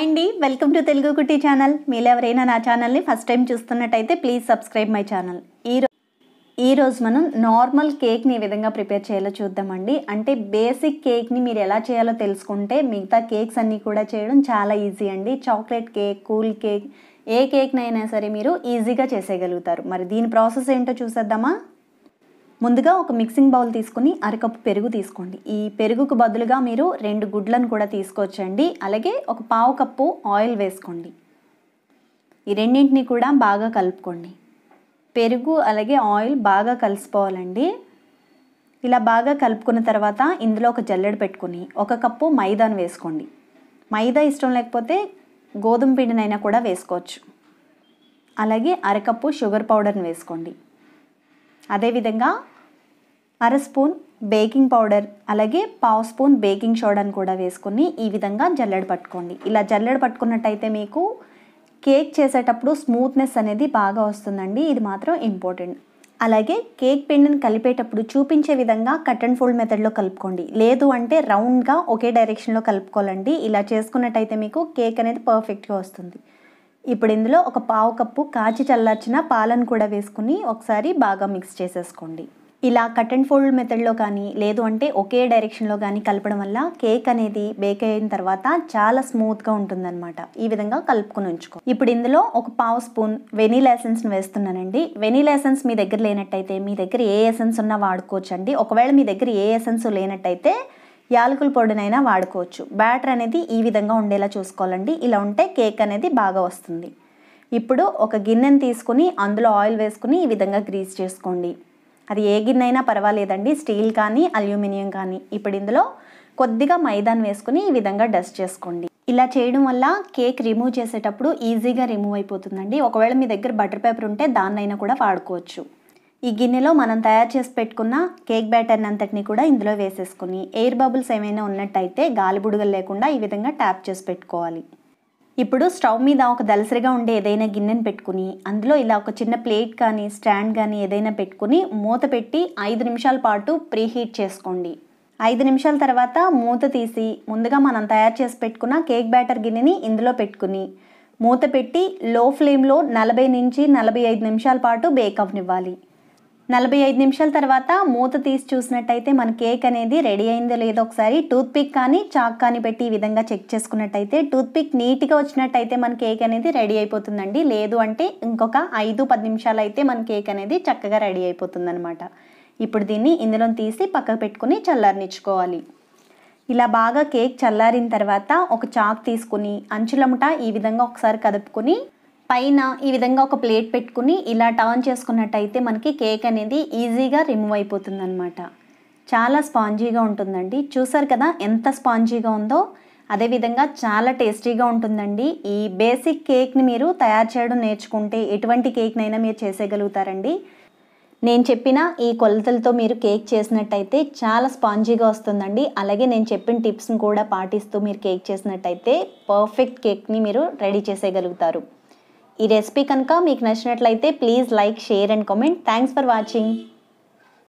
hi అండి welcome to Telugu కుట్టి channel మీరు ఎవరైనా నా ఛానల్ని ఫస్ట్ టైం చూస్తున్నట్టయితే ప్లీజ్ సబ్స్క్రైబ్ మై ఛానల్ ఈరో ఈరోజు మనం నార్మల్ కేక్ని ఏ విధంగా ప్రిపేర్ చేయాలో చూద్దామండి అంటే బేసిక్ కేక్ని మీరు ఎలా చేయాలో తెలుసుకుంటే మిగతా కేక్స్ అన్నీ కూడా చేయడం చాలా ఈజీ అండి చాక్లెట్ కేక్ కూల్ కేక్ ఏ కేక్నైనా సరే మీరు ఈజీగా చేసేయగలుగుతారు మరి దీని ప్రాసెస్ ఏంటో చూసేద్దామా ముందుగా ఒక మిక్సింగ్ బౌల్ తీసుకుని అరకప్పు పెరుగు తీసుకోండి ఈ పెరుగుకు బదులుగా మీరు రెండు గుడ్లను కూడా తీసుకొచ్చండి అలాగే ఒక పావు కప్పు ఆయిల్ వేసుకోండి ఈ రెండింటిని కూడా బాగా కలుపుకోండి పెరుగు అలాగే ఆయిల్ బాగా కలిసిపోవాలండి ఇలా బాగా కలుపుకున్న తర్వాత ఇందులో ఒక జల్లెడ పెట్టుకుని ఒక కప్పు మైదాను వేసుకోండి మైదా ఇష్టం లేకపోతే గోధుమ పిండినైనా కూడా వేసుకోవచ్చు అలాగే అరకప్పు షుగర్ పౌడర్ని వేసుకోండి అదేవిధంగా అర స్పూన్ బేకింగ్ పౌడర్ అలాగే పావు స్పూన్ బేకింగ్ సోడాని కూడా వేసుకుని ఈ విధంగా జల్లెడ పట్టుకోండి ఇలా జల్లెడ పట్టుకున్నట్టయితే మీకు కేక్ చేసేటప్పుడు స్మూత్నెస్ అనేది బాగా వస్తుందండి ఇది మాత్రం ఇంపార్టెంట్ అలాగే కేక్ పిండిని కలిపేటప్పుడు చూపించే విధంగా కట్ అండ్ ఫోల్డ్ మెథడ్లో కలుపుకోండి లేదు అంటే రౌండ్గా ఒకే డైరెక్షన్లో కలుపుకోవాలండి ఇలా చేసుకున్నట్టయితే మీకు కేక్ అనేది పర్ఫెక్ట్గా వస్తుంది ఇప్పుడు ఇందులో ఒక పావు కప్పు కాచి చల్లార్చిన పాలను కూడా వేసుకుని ఒకసారి బాగా మిక్స్ చేసేసుకోండి ఇలా కట్ అండ్ ఫోల్డ్ మెథడ్లో కానీ లేదు అంటే ఒకే డైరెక్షన్లో కానీ కలపడం వల్ల కేక్ అనేది బేక్ అయిన తర్వాత చాలా స్మూత్గా ఉంటుందన్నమాట ఈ విధంగా కలుపుకుని ఉంచుకో ఇప్పుడు ఇందులో ఒక పావు స్పూన్ వెనీ ఎసెన్స్ని వేస్తున్నానండి వెనీ ఎసెన్స్ మీ దగ్గర లేనట్టయితే మీ దగ్గర ఏ ఎసెన్స్ ఉన్నా అండి ఒకవేళ మీ దగ్గర ఏ ఎసెన్స్ లేనట్టయితే యాలకుల పొడినైనా వాడుకోవచ్చు బ్యాటర్ అనేది ఈ విధంగా ఉండేలా చూసుకోవాలండి ఇలా ఉంటే కేక్ అనేది బాగా వస్తుంది ఇప్పుడు ఒక గిన్నెని తీసుకుని అందులో ఆయిల్ వేసుకుని ఈ విధంగా గ్రీస్ చేసుకోండి అది ఏ గిన్నె అయినా పర్వాలేదండి స్టీల్ కానీ అల్యూమినియం కానీ ఇప్పుడు ఇందులో కొద్దిగా మైదాన్ వేసుకుని ఈ విధంగా డస్ట్ చేసుకోండి ఇలా చేయడం వల్ల కేక్ రిమూవ్ చేసేటప్పుడు ఈజీగా రిమూవ్ అయిపోతుందండి ఒకవేళ మీ దగ్గర బటర్ పేపర్ ఉంటే దాన్నైనా కూడా వాడుకోవచ్చు ఈ గిన్నెలో మనం తయారు చేసి పెట్టుకున్న కేక్ బ్యాటర్ని అంతటిని కూడా ఇందులో వేసేసుకుని ఎయిర్ బబుల్స్ ఏమైనా ఉన్నట్టయితే గాలి బుడగలు లేకుండా ఈ విధంగా ట్యాప్ చేసి పెట్టుకోవాలి ఇప్పుడు స్టవ్ మీద ఒక దలసరిగా ఉండే ఏదైనా గిన్నెను పెట్టుకుని అందులో ఇలా ఒక చిన్న ప్లేట్ కానీ స్టాండ్ కానీ ఏదైనా పెట్టుకుని మూత పెట్టి ఐదు నిమిషాల పాటు ప్రీహీట్ చేసుకోండి ఐదు నిమిషాల తర్వాత మూత తీసి ముందుగా మనం తయారు చేసి పెట్టుకున్న కేక్ బ్యాటర్ గిన్నెని ఇందులో పెట్టుకుని మూత పెట్టి లో ఫ్లేమ్లో నలభై నుంచి నలభై ఐదు నిమిషాల పాటు బేక్ అవ్వనివ్వాలి నలభై ఐదు నిమిషాల తర్వాత మూత తీసి చూసినట్టయితే మన కేక్ అనేది రెడీ అయిందో లేదో ఒకసారి టూత్పిక్ కానీ చాక్ కానీ పెట్టి ఈ విధంగా చెక్ చేసుకున్నట్టయితే టూత్పిక్ నీట్గా వచ్చినట్టయితే మన కేక్ అనేది రెడీ అయిపోతుందండి లేదు అంటే ఇంకొక ఐదు పది నిమిషాలు అయితే మన కేక్ అనేది చక్కగా రెడీ అయిపోతుందనమాట ఇప్పుడు దీన్ని ఇందులో తీసి పక్కకు పెట్టుకుని చల్లారనిచ్చుకోవాలి ఇలా బాగా కేక్ చల్లారిన తర్వాత ఒక చాక్ తీసుకుని అంచులముట ఈ విధంగా ఒకసారి కదుపుకొని పైన ఈ విధంగా ఒక ప్లేట్ పెట్టుకుని ఇలా టర్న్ చేసుకున్నట్టయితే మనకి కేక్ అనేది ఈజీగా రిమూవ్ అయిపోతుంది అనమాట చాలా స్పాంజీగా ఉంటుందండి చూసారు కదా ఎంత స్పాంజీగా ఉందో అదేవిధంగా చాలా టేస్టీగా ఉంటుందండి ఈ బేసిక్ కేక్ని మీరు తయారు చేయడం నేర్చుకుంటే ఎటువంటి కేక్నైనా మీరు చేసేయగలుగుతారండి నేను చెప్పిన ఈ కొలతలతో మీరు కేక్ చేసినట్టయితే చాలా స్పాంజీగా వస్తుందండి అలాగే నేను చెప్పిన టిప్స్ని కూడా పాటిస్తూ మీరు కేక్ చేసినట్టయితే పర్ఫెక్ట్ కేక్ని మీరు రెడీ చేసేయగలుగుతారు ఈ రెసిపీ కనుక మీకు నచ్చినట్లయితే please like share and comment thanks for watching